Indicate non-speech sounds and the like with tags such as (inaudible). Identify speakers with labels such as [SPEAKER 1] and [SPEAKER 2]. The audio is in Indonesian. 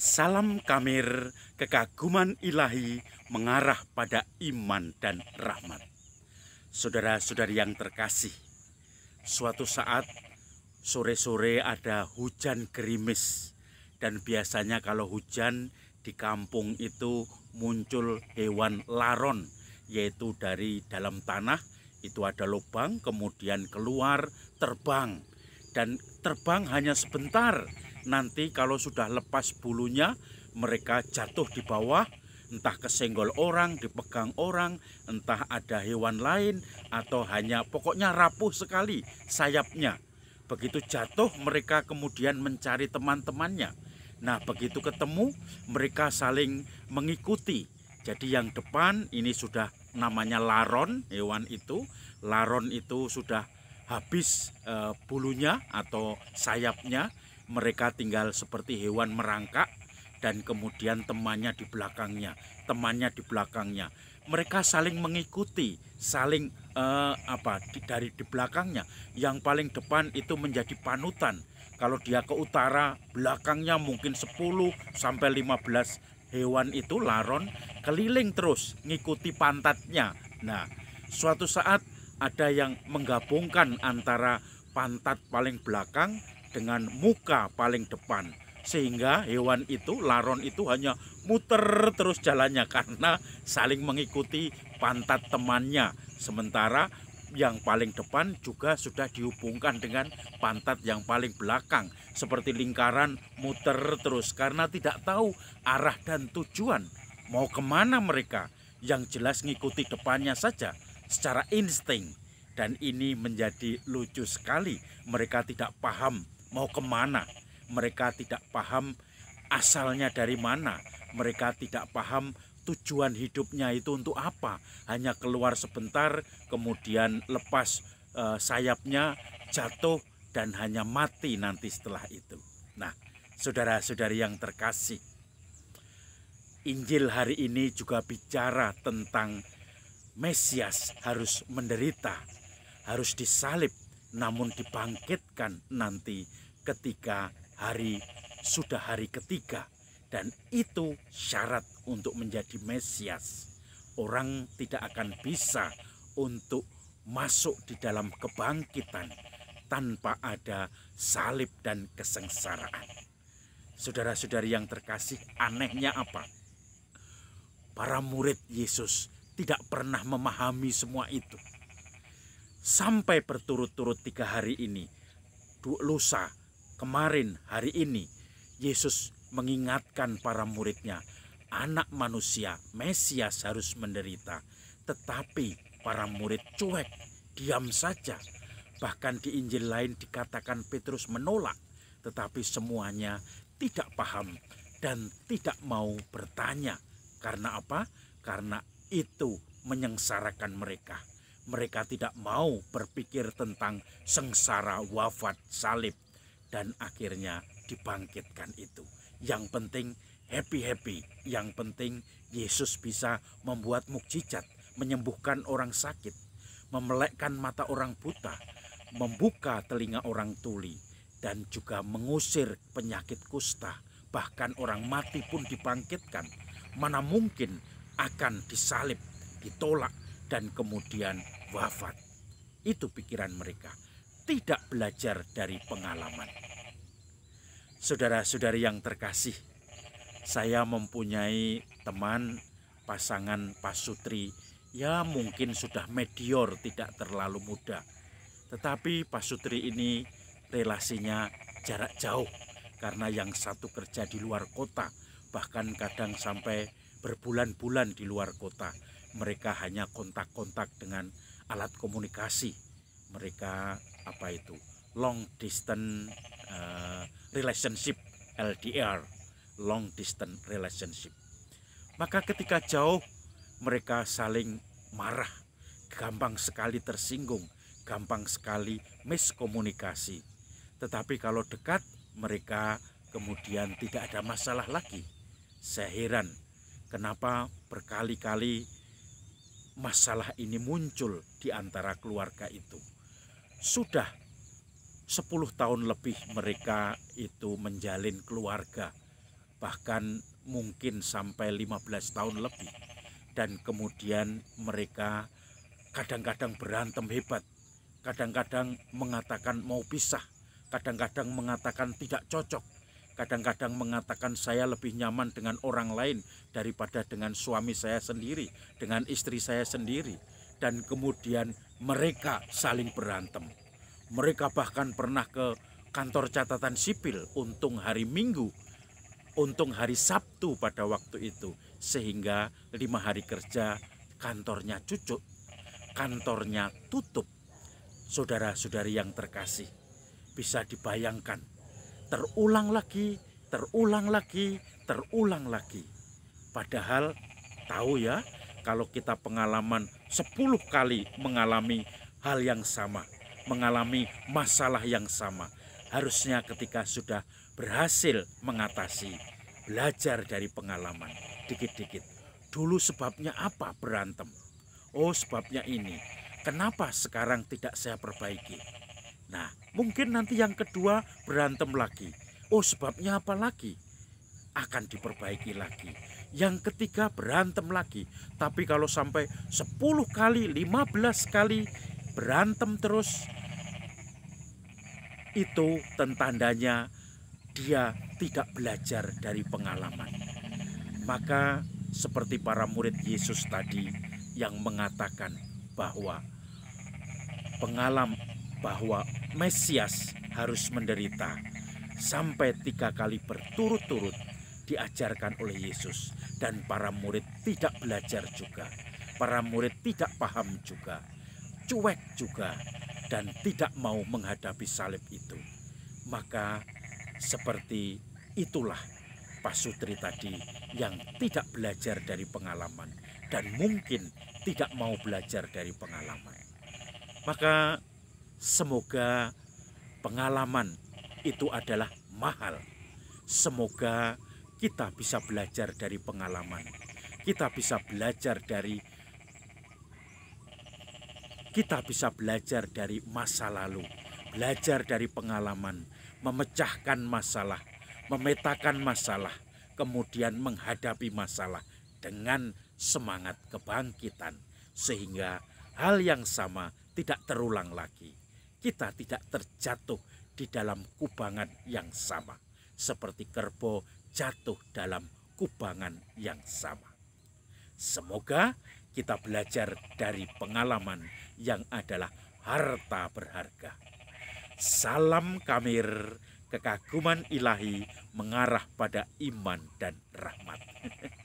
[SPEAKER 1] Salam kamir, kekaguman ilahi mengarah pada iman dan rahmat. Saudara-saudari yang terkasih, suatu saat sore-sore ada hujan gerimis dan biasanya kalau hujan di kampung itu muncul hewan laron yaitu dari dalam tanah itu ada lubang kemudian keluar terbang dan terbang hanya sebentar nanti kalau sudah lepas bulunya mereka jatuh di bawah entah kesenggol orang, dipegang orang, entah ada hewan lain atau hanya pokoknya rapuh sekali sayapnya. Begitu jatuh mereka kemudian mencari teman-temannya. Nah, begitu ketemu mereka saling mengikuti. Jadi yang depan ini sudah namanya laron, hewan itu. Laron itu sudah habis eh, bulunya atau sayapnya mereka tinggal seperti hewan merangkak dan kemudian temannya di belakangnya, temannya di belakangnya. Mereka saling mengikuti, saling eh, apa di, dari di belakangnya. Yang paling depan itu menjadi panutan. Kalau dia ke utara, belakangnya mungkin 10 sampai 15 hewan itu laron keliling terus ngikuti pantatnya. Nah, suatu saat ada yang menggabungkan antara pantat paling belakang dengan muka paling depan sehingga hewan itu laron itu hanya muter terus jalannya karena saling mengikuti pantat temannya sementara yang paling depan juga sudah dihubungkan dengan pantat yang paling belakang seperti lingkaran muter terus karena tidak tahu arah dan tujuan mau kemana mereka yang jelas mengikuti depannya saja secara insting dan ini menjadi lucu sekali mereka tidak paham mau kemana, mereka tidak paham asalnya dari mana, mereka tidak paham tujuan hidupnya itu untuk apa, hanya keluar sebentar, kemudian lepas e, sayapnya, jatuh, dan hanya mati nanti setelah itu. Nah, saudara-saudari yang terkasih, Injil hari ini juga bicara tentang Mesias harus menderita, harus disalib, namun dibangkitkan nanti ketika hari sudah hari ketiga dan itu syarat untuk menjadi Mesias. Orang tidak akan bisa untuk masuk di dalam kebangkitan tanpa ada salib dan kesengsaraan. Saudara-saudari yang terkasih, anehnya apa? Para murid Yesus tidak pernah memahami semua itu sampai berturut-turut tiga hari ini, lusa, kemarin, hari ini, Yesus mengingatkan para muridnya, anak manusia, Mesias harus menderita. Tetapi para murid cuek, diam saja. Bahkan di Injil lain dikatakan Petrus menolak, tetapi semuanya tidak paham dan tidak mau bertanya. Karena apa? Karena itu menyengsarakan mereka mereka tidak mau berpikir tentang sengsara wafat salib dan akhirnya dibangkitkan itu. Yang penting happy-happy, yang penting Yesus bisa membuat mukjizat, menyembuhkan orang sakit, memelekkan mata orang buta, membuka telinga orang tuli, dan juga mengusir penyakit kusta. Bahkan orang mati pun dibangkitkan. Mana mungkin akan disalib, ditolak, dan kemudian wafat. Itu pikiran mereka, tidak belajar dari pengalaman. Saudara-saudari yang terkasih, saya mempunyai teman pasangan pasutri ya mungkin sudah medior tidak terlalu muda. Tetapi pasutri ini relasinya jarak jauh karena yang satu kerja di luar kota, bahkan kadang sampai berbulan-bulan di luar kota mereka hanya kontak-kontak dengan alat komunikasi mereka apa itu long distance uh, relationship LDR long distance relationship maka ketika jauh mereka saling marah gampang sekali tersinggung gampang sekali miskomunikasi tetapi kalau dekat mereka kemudian tidak ada masalah lagi saya heran kenapa berkali-kali masalah ini muncul di antara keluarga itu. Sudah 10 tahun lebih mereka itu menjalin keluarga, bahkan mungkin sampai 15 tahun lebih. Dan kemudian mereka kadang-kadang berantem hebat, kadang-kadang mengatakan mau pisah, kadang-kadang mengatakan tidak cocok, kadang-kadang mengatakan saya lebih nyaman dengan orang lain daripada dengan suami saya sendiri, dengan istri saya sendiri. Dan kemudian mereka saling berantem. Mereka bahkan pernah ke kantor catatan sipil untung hari Minggu, untung hari Sabtu pada waktu itu. Sehingga lima hari kerja kantornya cucuk, kantornya tutup. Saudara-saudari yang terkasih, bisa dibayangkan terulang lagi, terulang lagi, terulang lagi. Padahal tahu ya, kalau kita pengalaman 10 kali mengalami hal yang sama, mengalami masalah yang sama, harusnya ketika sudah berhasil mengatasi, belajar dari pengalaman dikit-dikit. Dulu sebabnya apa berantem? Oh, sebabnya ini. Kenapa sekarang tidak saya perbaiki? Nah, mungkin nanti yang kedua berantem lagi. Oh, sebabnya apa lagi? Akan diperbaiki lagi. Yang ketiga berantem lagi. Tapi kalau sampai 10 kali, 15 kali berantem terus itu tentandanya dia tidak belajar dari pengalaman. Maka seperti para murid Yesus tadi yang mengatakan bahwa pengalaman bahwa Mesias harus menderita sampai tiga kali berturut-turut diajarkan oleh Yesus dan para murid tidak belajar juga. Para murid tidak paham juga, cuek juga dan tidak mau menghadapi salib itu. Maka seperti itulah Pasutri tadi yang tidak belajar dari pengalaman dan mungkin tidak mau belajar dari pengalaman. Maka Semoga pengalaman itu adalah mahal. Semoga kita bisa belajar dari pengalaman. Kita bisa belajar dari kita bisa belajar dari masa lalu, belajar dari pengalaman, memecahkan masalah, memetakan masalah, kemudian menghadapi masalah dengan semangat kebangkitan sehingga hal yang sama tidak terulang lagi kita tidak terjatuh di dalam kubangan yang sama, seperti kerbau jatuh dalam kubangan yang sama. Semoga kita belajar dari pengalaman yang adalah harta berharga. Salam kamir, kekaguman ilahi mengarah pada iman dan rahmat. (laughs)